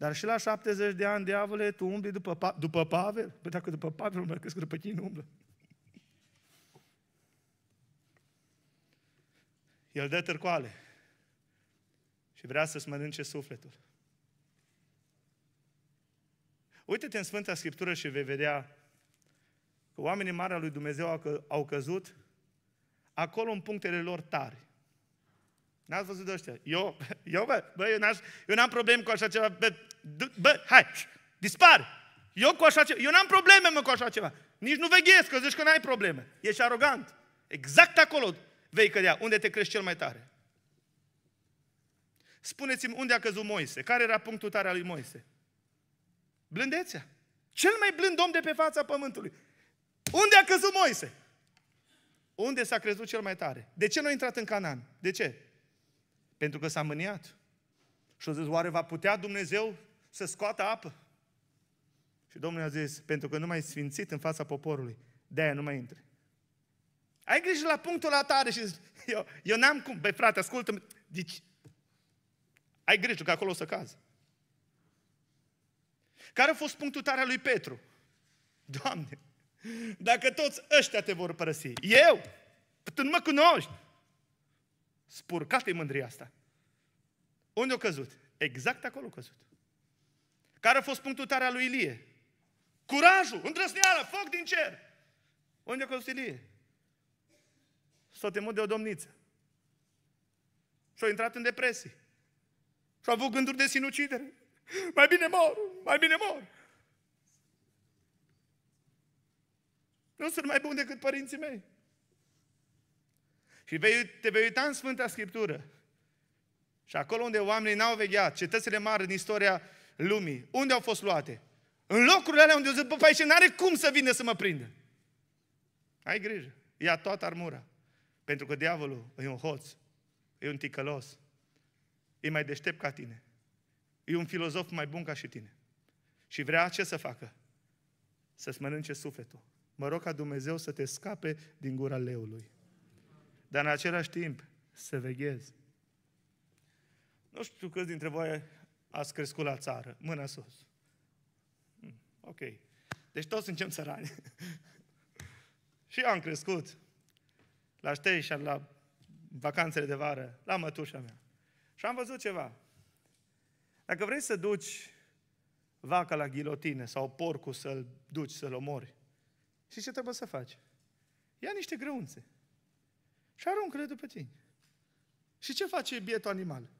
Speaker 1: Dar și la 70 de ani, diavole, tu umbli după, pa- după Pavel? Păi dacă după Pavel umblă, crezi că după tine umblă. El dă târcoale și vrea să-ți mănânce sufletul. Uite-te în Sfânta Scriptură și vei vedea că oamenii mari al lui Dumnezeu au căzut acolo în punctele lor tari. N-ați văzut de ăștia? Eu, [LAUGHS] eu bă, bă eu, n-aș, eu n-am probleme cu așa ceva. Bă, bă hai, dispar! Eu cu așa ceva, eu n-am probleme mă cu așa ceva. Nici nu veghezi, că zici că n-ai probleme. Ești arogant. Exact acolo vei cădea, unde te crești cel mai tare. Spuneți-mi unde a căzut Moise? Care era punctul tare al lui Moise? Blândețea. Cel mai blând om de pe fața pământului. Unde a căzut Moise? Unde s-a crezut cel mai tare? De ce nu a intrat în Canaan? De ce? Pentru că s-a mâniat. Și a zis, oare va putea Dumnezeu să scoată apă? Și Domnul a zis, pentru că nu mai sfințit în fața poporului, de-aia nu mai intre. Ai grijă la punctul la tare și zici, eu, eu n-am cum, băi frate, ascultă deci, ai grijă că acolo o să cazi. Care a fost punctul tare al lui Petru? Doamne, dacă toți ăștia te vor părăsi, eu, tu nu mă cunoști. Spurcată e mândria asta. Unde a căzut? Exact acolo a căzut. Care a fost punctul tare al lui Ilie? Curajul, îndrăzneala, foc din cer. Unde a căzut Ilie? S-a temut de o domniță. Și-a intrat în depresie. Și-a avut gânduri de sinucidere. Mai bine mor, mai bine mor. Nu sunt mai bun decât părinții mei. Și te vei uita în Sfânta Scriptură. Și acolo unde oamenii n-au vegheat, cetățile mari din istoria lumii, unde au fost luate? În locurile alea unde au zis, bă, păi, n-are cum să vină să mă prindă. Ai grijă, ia toată armura. Pentru că diavolul e un hoț, e un ticălos, e mai deștept ca tine, e un filozof mai bun ca și tine. Și vrea ce să facă? Să-ți mănânce sufletul. Mă rog ca Dumnezeu să te scape din gura leului. Dar în același timp, să veghezi. Nu știu câți dintre voi ați crescut la țară. Mâna sus. Hmm, ok. Deci toți suntem țărani. [LAUGHS] și am crescut. La și la vacanțele de vară, la mătușa mea. Și am văzut ceva. Dacă vrei să duci vaca la ghilotine sau porcul să-l duci, să-l omori, și ce trebuie să faci? Ia niște grăunțe. Și aruncă-le după tine. Și ce face bietul animal?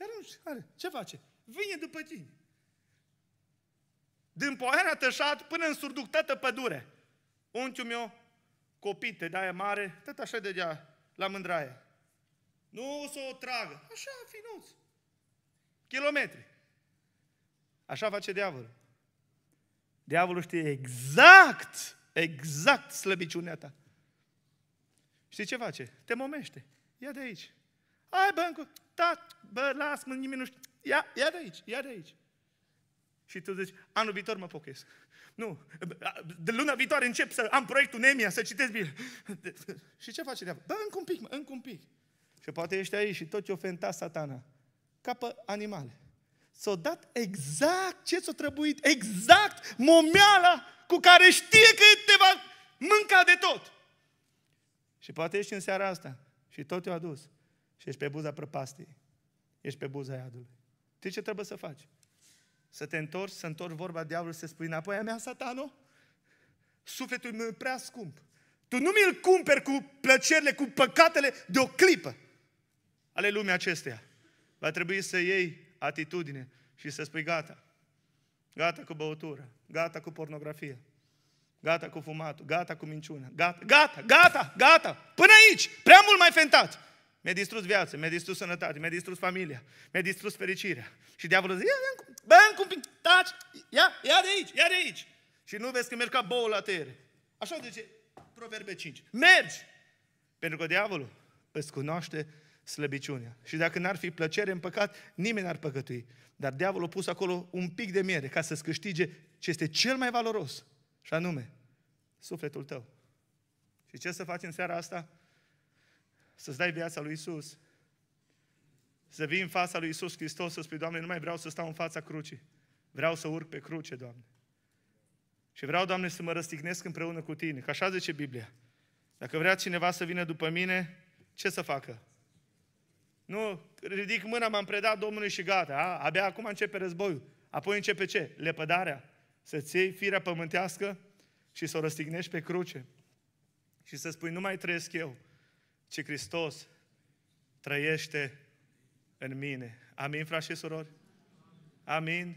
Speaker 1: Arunci, are. Ce face? Vine după tine. Din poiana tășat până în surduc toată pădure. Unchiul meu, copite de aia mare, tot așa de dea la mândraie. Nu o să o tragă. Așa, finuț. Kilometri. Așa face diavolul. Diavolul știe exact, exact slăbiciunea ta. Știi ce face? Te momește. Ia de aici. Ai bancu. Da, bă, las, mă, nimeni nu știe. Ia, ia de aici, ia de aici. Și tu zici, anul viitor mă pochesc. Nu, de luna viitoare încep să am proiectul Nemia, să citesc bine. și ce face diavolul? Bă, încă un pic, mă, încă un pic. Și poate ești aici și tot ce ofenta satana. Ca pe animale. S-a dat exact ce s-a trebuit, exact momeala cu care știe că te va mânca de tot. Și poate ești în seara asta și tot te-a adus. Și ești pe buza prăpastiei. Ești pe buza iadului. Știi ce trebuie să faci? Să te întorci, să întorci vorba diavolului, să spui înapoi a mea, satano? Sufletul meu e prea scump. Tu nu mi-l cumperi cu plăcerile, cu păcatele de o clipă ale lumii acesteia. Va trebui să iei atitudine și să spui gata. Gata cu băutură, gata cu pornografia, Gata cu fumatul, gata cu minciunea, gata, gata, gata, gata, până aici, prea mult mai fentat. Mi-a distrus viața, mi-a distrus sănătatea, mi-a distrus familia, mi-a distrus fericirea. Și diavolul zice, ia, ia, bă, taci, ia, ia de aici, ia de aici. Și nu vezi că merg ca boul la tăiere. Așa zice Proverbe 5. Mergi! Pentru că diavolul îți cunoaște slăbiciunea. Și dacă n-ar fi plăcere în păcat, nimeni n-ar păcătui. Dar diavolul a pus acolo un pic de miere ca să-ți câștige ce este cel mai valoros, și anume, sufletul tău. Și ce să faci în seara asta? Să-ți dai viața lui Isus. Să vii în fața lui Isus Hristos, să spui, Doamne, nu mai vreau să stau în fața crucii. Vreau să urc pe cruce, Doamne. Și vreau, Doamne, să mă răstignesc împreună cu Tine. Că așa zice Biblia. Dacă vrea cineva să vină după mine, ce să facă? Nu, ridic mâna, m-am predat Domnului și gata. A? Abia acum începe războiul. Apoi începe ce? Lepădarea, să-ți iei firea pământească și să o răstignești pe cruce și să spui, nu mai trăiesc eu, ci Hristos trăiește în mine. Amin, frați și surori? Amin?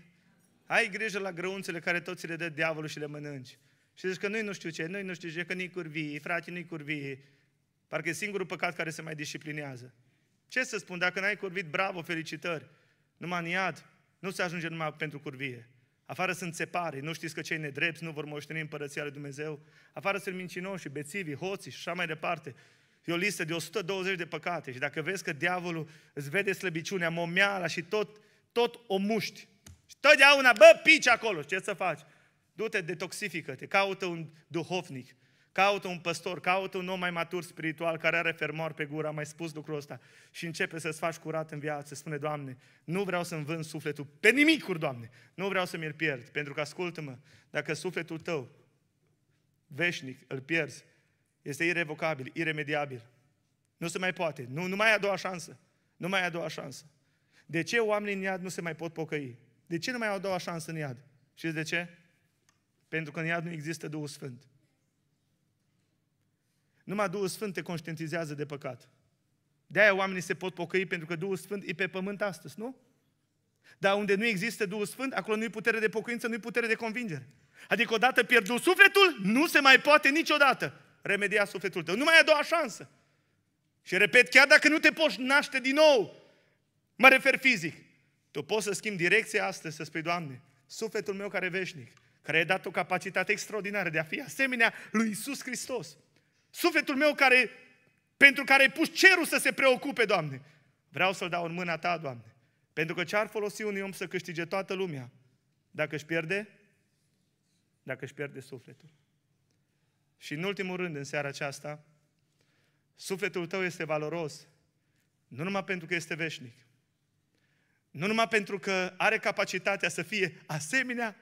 Speaker 1: Ai grijă la grăunțele care toți le dă diavolul și le mănânci. Și zici că nu nu știu ce, nu nu știu ce, că nu-i curvii, frate, nu-i curvii. Parcă e singurul păcat care se mai disciplinează. Ce să spun, dacă n-ai curvit, bravo, felicitări. Numai în iad, nu se ajunge numai pentru curvie. Afară sunt țepari, nu știți că cei nedrepți nu vor moșteni împărăția lui Dumnezeu. Afară sunt mincinoși, bețivi, hoții și așa mai departe. E o listă de 120 de păcate și dacă vezi că diavolul îți vede slăbiciunea, momeala și tot, tot o muști. Și totdeauna, bă, pici acolo, ce să faci? Du-te, detoxifică-te, caută un duhovnic Caută un păstor, caută un om mai matur spiritual care are fermoar pe gură, a mai spus lucrul ăsta și începe să-ți faci curat în viață. Spune, Doamne, nu vreau să-mi vând sufletul pe nimicuri, Doamne. Nu vreau să mi-l pierd, pentru că ascultă-mă, dacă sufletul tău veșnic îl pierzi, este irrevocabil, iremediabil. Nu se mai poate. Nu, nu mai ai a doua șansă. Nu mai ai a doua șansă. De ce oamenii în iad nu se mai pot pocăi? De ce nu mai au a doua șansă în iad? Știți de ce? Pentru că în iad nu există Duhul Sfânt. Numai Duhul Sfânt te conștientizează de păcat. De-aia oamenii se pot pocăi pentru că Duhul Sfânt e pe pământ astăzi, nu? Dar unde nu există Duhul Sfânt, acolo nu e putere de pocăință, nu e putere de convingere. Adică odată pierdut sufletul, nu se mai poate niciodată remedia sufletul tău. Nu mai ai a doua șansă. Și repet, chiar dacă nu te poți naște din nou, mă refer fizic, tu poți să schimbi direcția astăzi, să spui, Doamne, sufletul meu care e veșnic, care e dat o capacitate extraordinară de a fi asemenea lui Isus Hristos, Sufletul meu care, pentru care ai pus cerul să se preocupe, Doamne. Vreau să-l dau în mâna Ta, Doamne. Pentru că ce-ar folosi unui om să câștige toată lumea? Dacă își pierde? Dacă își pierde sufletul. Și în ultimul rând, în seara aceasta, sufletul tău este valoros nu numai pentru că este veșnic, nu numai pentru că are capacitatea să fie asemenea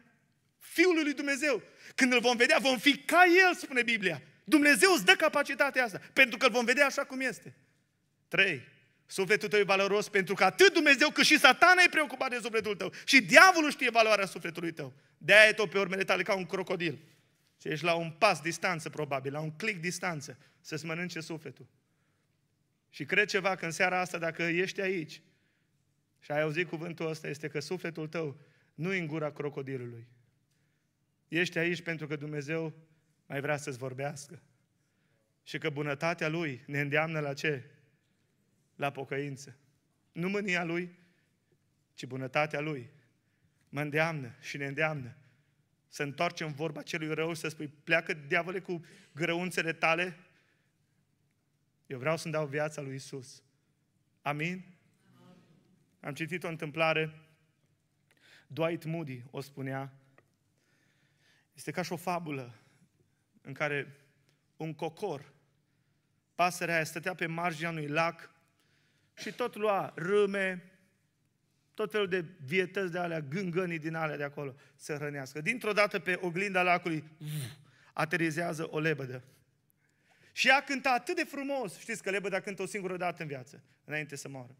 Speaker 1: Fiului lui Dumnezeu. Când îl vom vedea, vom fi ca El, spune Biblia. Dumnezeu îți dă capacitatea asta, pentru că îl vom vedea așa cum este. 3. Sufletul tău e valoros pentru că atât Dumnezeu cât și satana e preocupat de sufletul tău. Și diavolul știe valoarea sufletului tău. De-aia e tot pe urmele tale ca un crocodil. Și ești la un pas distanță, probabil, la un click distanță, să-ți mănânce sufletul. Și cred ceva că în seara asta, dacă ești aici și ai auzit cuvântul ăsta, este că sufletul tău nu e în gura crocodilului. Ești aici pentru că Dumnezeu mai vrea să-ți vorbească. Și că bunătatea Lui ne îndeamnă la ce? La pocăință. Nu mânia Lui, ci bunătatea Lui mă îndeamnă și ne îndeamnă să întoarcem vorba celui rău, să spui, pleacă diavole cu grăunțele tale. Eu vreau să-mi dau viața lui Isus. Amin? Amin. Am citit o întâmplare, Dwight Moody o spunea, este ca și o fabulă în care un cocor, pasărea aia stătea pe marginea unui lac și tot lua râme, tot felul de vietăți de alea, gângănii din alea de acolo, să hrănească. Dintr-o dată pe oglinda lacului aterizează o lebădă. Și ea cânta atât de frumos. Știți că lebăda cântă o singură dată în viață, înainte să moară.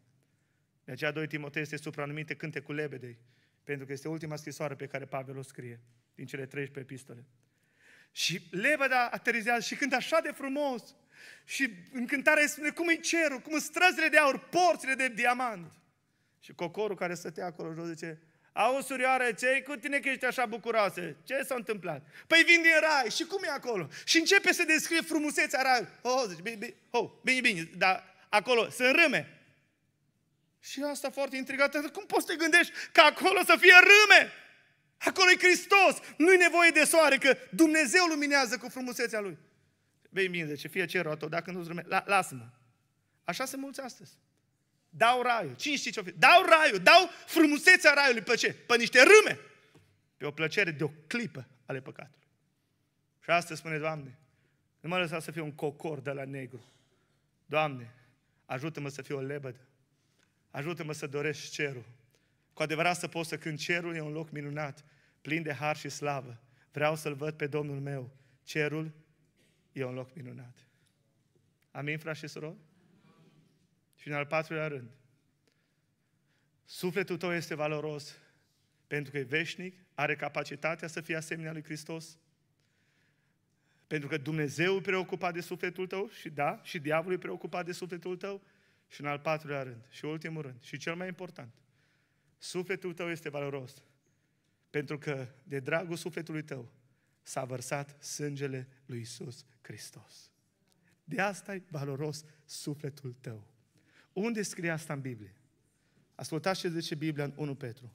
Speaker 1: De aceea 2 Timotei este supranumite Cânte cu lebedei, pentru că este ultima scrisoare pe care Pavel o scrie din cele 13 epistole. Și lebeda aterizează și cântă așa de frumos. Și în cântare spune cum e cerul, cum străzile de aur, porțile de diamant. Și cocorul care stătea acolo jos zice, au surioare, ce cu tine că ești așa bucuroasă? Ce s-a întâmplat? Păi vin din rai și cum e acolo? Și începe să descrie frumusețea rai. Oh, zice, bine, bine, oh, bine, bine, dar acolo sunt râme. Și asta foarte intrigată, cum poți să te gândești că acolo să fie râme? Acolo e Hristos. Nu-i nevoie de soare, că Dumnezeu luminează cu frumusețea Lui. Vei mine, ce fie ce rotul, dacă nu-ți lume, la, lasă-mă. Așa se mulți astăzi. Dau raiul. Cine știe ce fi? Dau raiul, dau frumusețea raiului pe ce? Pe niște râme. Pe o plăcere de o clipă ale păcatului. Și asta spune, Doamne, nu mă lăsa să fiu un cocor de la negru. Doamne, ajută-mă să fiu o lebădă. Ajută-mă să doresc cerul. Cu adevărat să pot să când cerul e un loc minunat, plin de har și slavă. Vreau să-L văd pe Domnul meu. Cerul e un loc minunat. Amin, frate și surori? Și în al patrulea rând, sufletul tău este valoros pentru că e veșnic, are capacitatea să fie asemenea lui Hristos, pentru că Dumnezeu e preocupat de sufletul tău și da, și diavolul e preocupat de sufletul tău și în al patrulea rând, și ultimul rând, și cel mai important, Sufletul tău este valoros. Pentru că de dragul sufletului tău s-a vărsat sângele lui Isus Hristos. De asta e valoros sufletul tău. Unde scrie asta în Biblie? Ascultați ce zice Biblia în 1 Petru.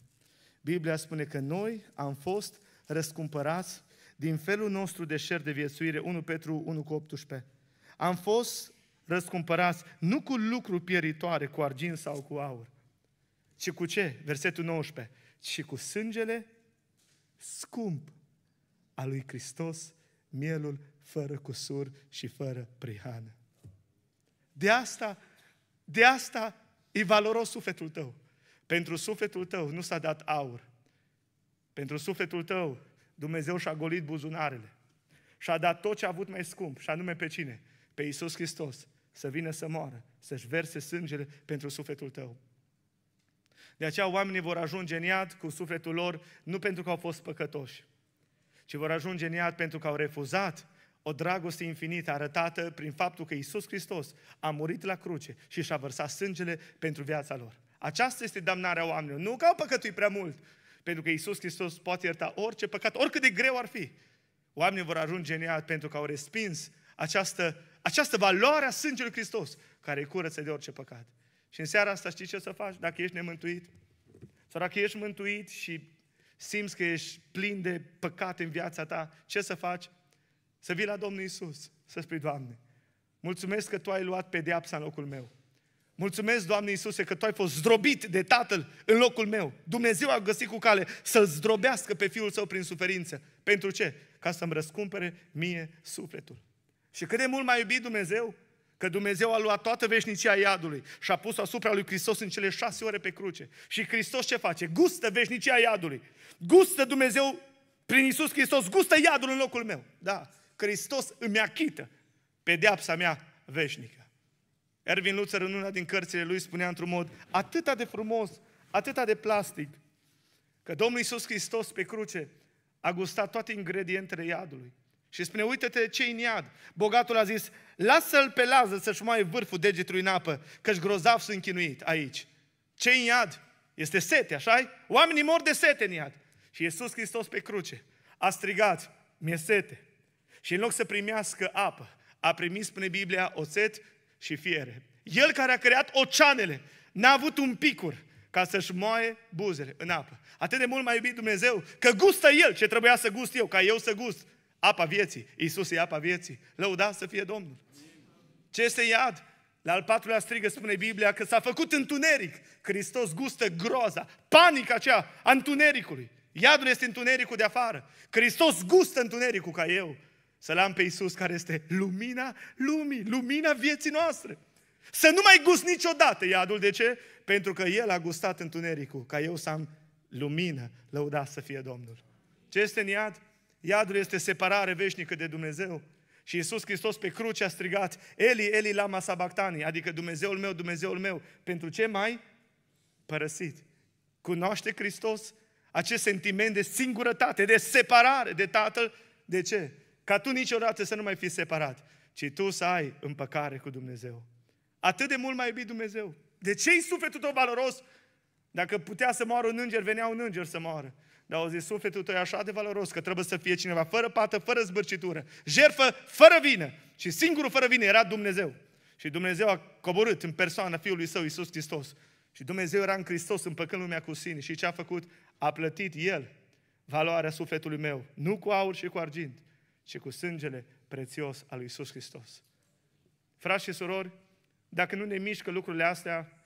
Speaker 1: Biblia spune că noi am fost răscumpărați din felul nostru de șer de viețuire, 1 Petru 1 cu 18. Am fost răscumpărați nu cu lucruri pieritoare, cu argint sau cu aur, și cu ce? Versetul 19. Și cu sângele scump al lui Hristos, mielul fără cusur și fără prihană. De asta, de asta e valoros sufletul tău. Pentru sufletul tău nu s-a dat aur. Pentru sufletul tău Dumnezeu și-a golit buzunarele. Și-a dat tot ce a avut mai scump, și anume pe cine? Pe Iisus Hristos, să vină să moară, să-și verse sângele pentru sufletul tău. De aceea oamenii vor ajunge în iad cu sufletul lor, nu pentru că au fost păcătoși, ci vor ajunge în iad pentru că au refuzat o dragoste infinită arătată prin faptul că Isus Hristos a murit la cruce și și-a vărsat sângele pentru viața lor. Aceasta este damnarea oamenilor. Nu că au păcătuit prea mult, pentru că Isus Hristos poate ierta orice păcat, oricât de greu ar fi. Oamenii vor ajunge în iad pentru că au respins această, această valoare a sângelui Hristos, care îi curăță de orice păcat. Și în seara asta știi ce să faci dacă ești nemântuit? Sau dacă ești mântuit și simți că ești plin de păcate în viața ta, ce să faci? Să vii la Domnul Isus, să spui, Doamne, mulțumesc că Tu ai luat pedeapsa în locul meu. Mulțumesc, Doamne Iisuse, că Tu ai fost zdrobit de Tatăl în locul meu. Dumnezeu a găsit cu cale să-L zdrobească pe Fiul Său prin suferință. Pentru ce? Ca să-mi răscumpere mie sufletul. Și cât de mult m-a iubit Dumnezeu, că Dumnezeu a luat toată veșnicia iadului și a pus asupra lui Hristos în cele șase ore pe cruce. Și Hristos ce face? Gustă veșnicia iadului. Gustă Dumnezeu prin Isus Hristos, gustă iadul în locul meu. Da, Hristos îmi achită pedeapsa mea veșnică. Ervin Lutzer în una din cărțile lui spunea într-un mod atât de frumos, atât de plastic, că Domnul Isus Hristos pe cruce a gustat toate ingredientele iadului. Și spune, uite-te ce în iad. Bogatul a zis, lasă-l pe Lază să-și mai vârful degetului în apă, că-și grozav sunt chinuit aici. ce în iad? Este sete, așa Oamenii mor de sete în iad. Și Iisus Hristos pe cruce a strigat, mi-e sete. Și în loc să primească apă, a primit, spune Biblia, oțet și fiere. El care a creat oceanele, n-a avut un picur ca să-și moaie buzele în apă. Atât de mult m-a iubit Dumnezeu, că gustă El ce trebuia să gust eu, ca eu să gust Apa vieții. Iisus e apa vieții. Lăuda să fie Domnul. Ce este iad? La al patrulea strigă spune Biblia că s-a făcut întuneric. Hristos gustă groaza, panica aceea a întunericului. Iadul este întunericul de afară. Hristos gustă întunericul ca eu. Să-L am pe Iisus care este lumina lumii, lumina vieții noastre. Să nu mai gust niciodată iadul. De ce? Pentru că El a gustat întunericul, ca eu să am lumină, lăudat să fie Domnul. Ce este în iad? Iadul este separare veșnică de Dumnezeu. Și Iisus Hristos pe cruce a strigat, Eli, Eli, lama sabactani, adică Dumnezeul meu, Dumnezeul meu, pentru ce mai părăsit? Cunoaște Hristos acest sentiment de singurătate, de separare de Tatăl? De ce? Ca tu niciodată să nu mai fii separat, ci tu să ai împăcare cu Dumnezeu. Atât de mult mai iubit Dumnezeu. De ce-i sufletul tău valoros? Dacă putea să moară un înger, venea un înger să moară. Dar au zis, sufletul tău e așa de valoros că trebuie să fie cineva fără pată, fără zbârcitură, jerfă, fără vină. Și singurul fără vină era Dumnezeu. Și Dumnezeu a coborât în persoana Fiului Său, Iisus Hristos. Și Dumnezeu era în Hristos împăcând lumea cu sine. Și ce a făcut? A plătit El valoarea sufletului meu. Nu cu aur și cu argint, ci cu sângele prețios al lui Iisus Hristos. Frați și surori, dacă nu ne mișcă lucrurile astea,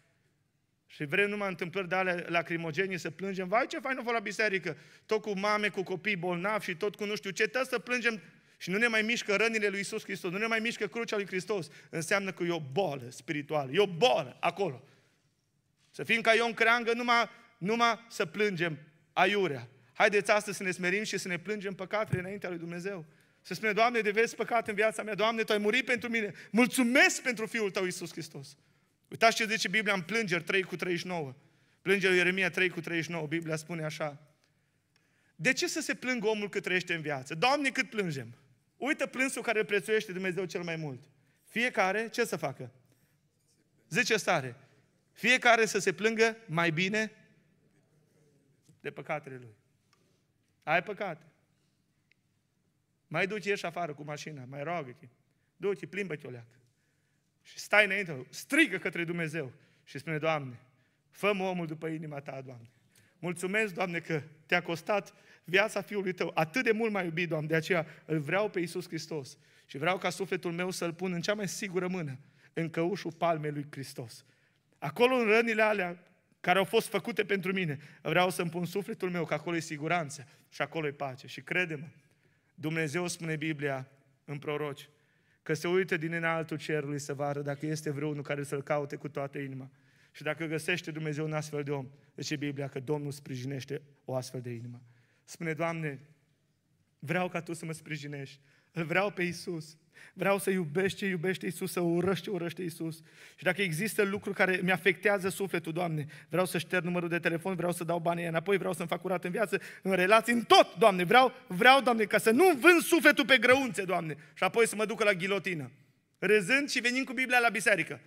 Speaker 1: și vrem numai întâmplări de alea lacrimogenii să plângem. Vai, ce fain nu la biserică! Tot cu mame, cu copii bolnavi și tot cu nu știu ce, tot să plângem și nu ne mai mișcă rănile lui Isus Hristos, nu ne mai mișcă crucea lui Hristos. Înseamnă că e o boală spirituală, e o boală acolo. Să fim ca Ion Creangă, numai, numai să plângem aiurea. Haideți astăzi să ne smerim și să ne plângem păcatele înaintea lui Dumnezeu. Să spune, Doamne, de vezi păcat în viața mea, Doamne, Tu ai murit pentru mine, mulțumesc pentru Fiul Tău, Isus Hristos. Uitați ce zice Biblia în plângeri 3 cu 39. Plângerul Ieremia 3 cu 39. Biblia spune așa. De ce să se plângă omul cât trăiește în viață? Doamne, cât plângem! Uită plânsul care îl prețuiește Dumnezeu cel mai mult. Fiecare ce să facă? Zice stare. Fiecare să se plângă mai bine de păcatele lui. Ai păcate. Mai duci, ieși afară cu mașina, mai roagă-te. Duci, plimbă-te o leacă și stai înainte, strigă către Dumnezeu și spune, Doamne, fă omul după inima Ta, Doamne. Mulțumesc, Doamne, că Te-a costat viața Fiului Tău. Atât de mult mai iubit, Doamne, de aceea îl vreau pe Iisus Hristos și vreau ca sufletul meu să-L pun în cea mai sigură mână, în căușul palmei lui Hristos. Acolo în rănile alea care au fost făcute pentru mine, vreau să-mi pun sufletul meu, că acolo e siguranță și acolo e pace. Și crede-mă, Dumnezeu spune Biblia în proroci, că se uită din înaltul cerului să vadă dacă este vreunul care să-L caute cu toată inima. Și dacă găsește Dumnezeu un astfel de om, zice Biblia că Domnul sprijinește o astfel de inimă. Spune, Doamne, vreau ca Tu să mă sprijinești. Îl vreau pe Isus. Vreau să iubești ce iubește Isus, să urăști ce urăște Isus. Și dacă există lucruri care mi afectează sufletul, Doamne, vreau să șterg numărul de telefon, vreau să dau banii înapoi, vreau să-mi fac curat în viață, în relații, în tot, Doamne, vreau, vreau, Doamne, ca să nu vând sufletul pe grăunțe, Doamne, și apoi să mă ducă la ghilotină. Rezând și venim cu Biblia la biserică.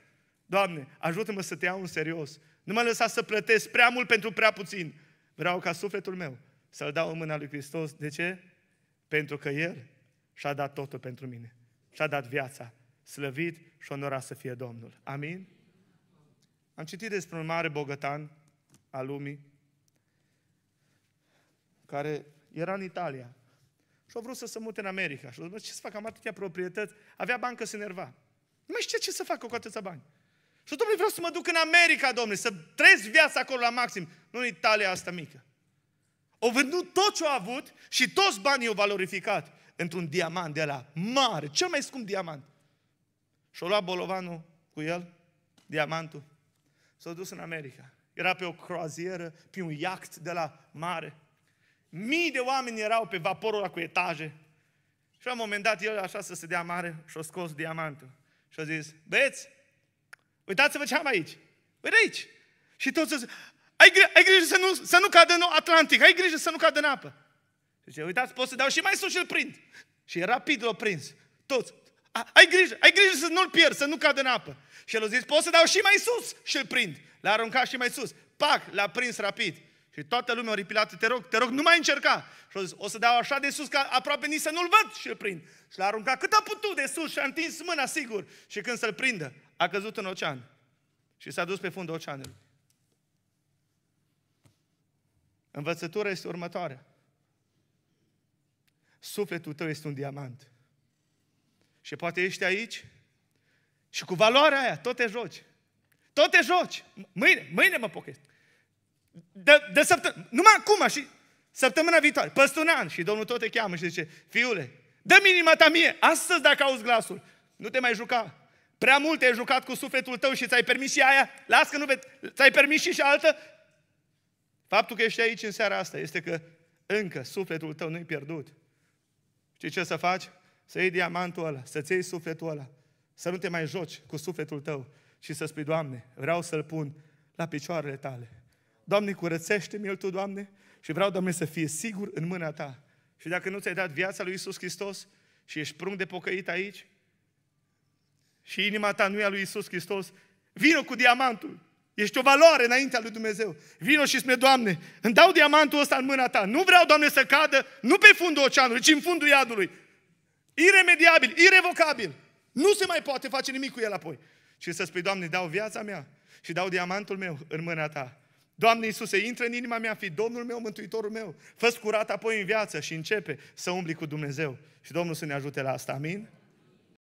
Speaker 1: Doamne, ajută-mă să te iau în serios. Nu mă lăsa să plătesc prea mult pentru prea puțin. Vreau ca sufletul meu să-l dau în mâna lui Hristos. De ce? Pentru că El și-a dat totul pentru mine și-a dat viața. Slăvit și onorat să fie Domnul. Amin? Am citit despre un mare bogătan al lumii care era în Italia și a vrut să se mute în America. Și a zis, ce să fac, am atâtea proprietăți. Avea bancă să nerva. Nu mai știa ce să fac cu atâția bani. Și domnule, vreau să mă duc în America, domnule, să trăiesc viața acolo la maxim, nu în Italia asta mică. O vândut tot ce a avut și toți banii au valorificat într-un diamant de la mare, cel mai scump diamant. Și-a luat bolovanul cu el, diamantul, s-a dus în America. Era pe o croazieră, pe un iaht de la mare. Mii de oameni erau pe vaporul ăla cu etaje. Și la un moment dat el așa să se dea mare și-a scos diamantul. Și-a zis, băieți, uitați-vă ce am aici. Uite aici. Și toți zis, ai, grijă, ai grijă să nu, să nu cadă în Atlantic, ai grijă să nu cadă în apă. Zice, uitați, pot să dau și mai sus și îl prind. Și rapid l o prins. Toți. A, ai grijă, ai grijă să nu-l pierd, să nu cadă în apă. Și el a zis, pot să dau și mai sus și îl prind. L-a aruncat și mai sus. Pac, l-a prins rapid. Și toată lumea a ripilat, te rog, te rog, nu mai încerca. Și a zis, o să dau așa de sus, ca aproape nici să nu-l văd și îl prind. Și l-a aruncat cât a putut de sus și a întins mâna, sigur. Și când să-l prindă, a căzut în ocean. Și s-a dus pe fundul oceanului. Învățătura este următoarea. Sufletul tău este un diamant. Și poate ești aici și cu valoarea aia tot te joci. Tot te joci. Mâine, mâine mă pochesc. De, de săptămână, numai acum și săptămâna viitoare, peste un an. Și Domnul tot te cheamă și zice, fiule, dă minima ta mie, astăzi dacă auzi glasul, nu te mai juca. Prea mult te-ai jucat cu sufletul tău și ți-ai permis și aia, las că nu vei, ți-ai permis și, și altă. Faptul că ești aici în seara asta este că încă sufletul tău nu-i pierdut. Ce ce să faci? Să iei diamantul ăla, să-ți iei sufletul ăla, să nu te mai joci cu sufletul tău și să spui, Doamne, vreau să-l pun la picioarele tale. Doamne, curățește-mi-l Tu, Doamne, și vreau, Doamne, să fie sigur în mâna Ta. Și dacă nu ți-ai dat viața lui Isus Hristos și ești prunc de pocăit aici și inima ta nu e a lui Isus Hristos, vină cu diamantul Ești o valoare înaintea lui Dumnezeu. Vino și spune, Doamne, îmi dau diamantul ăsta în mâna ta. Nu vreau, Doamne, să cadă, nu pe fundul oceanului, ci în fundul iadului. Iremediabil, irevocabil. Nu se mai poate face nimic cu el apoi. Și să spui, Doamne, dau viața mea și dau diamantul meu în mâna ta. Doamne Iisuse, intră în inima mea, fi Domnul meu, Mântuitorul meu. fă curat apoi în viață și începe să umbli cu Dumnezeu. Și Domnul să ne ajute la asta. Amin?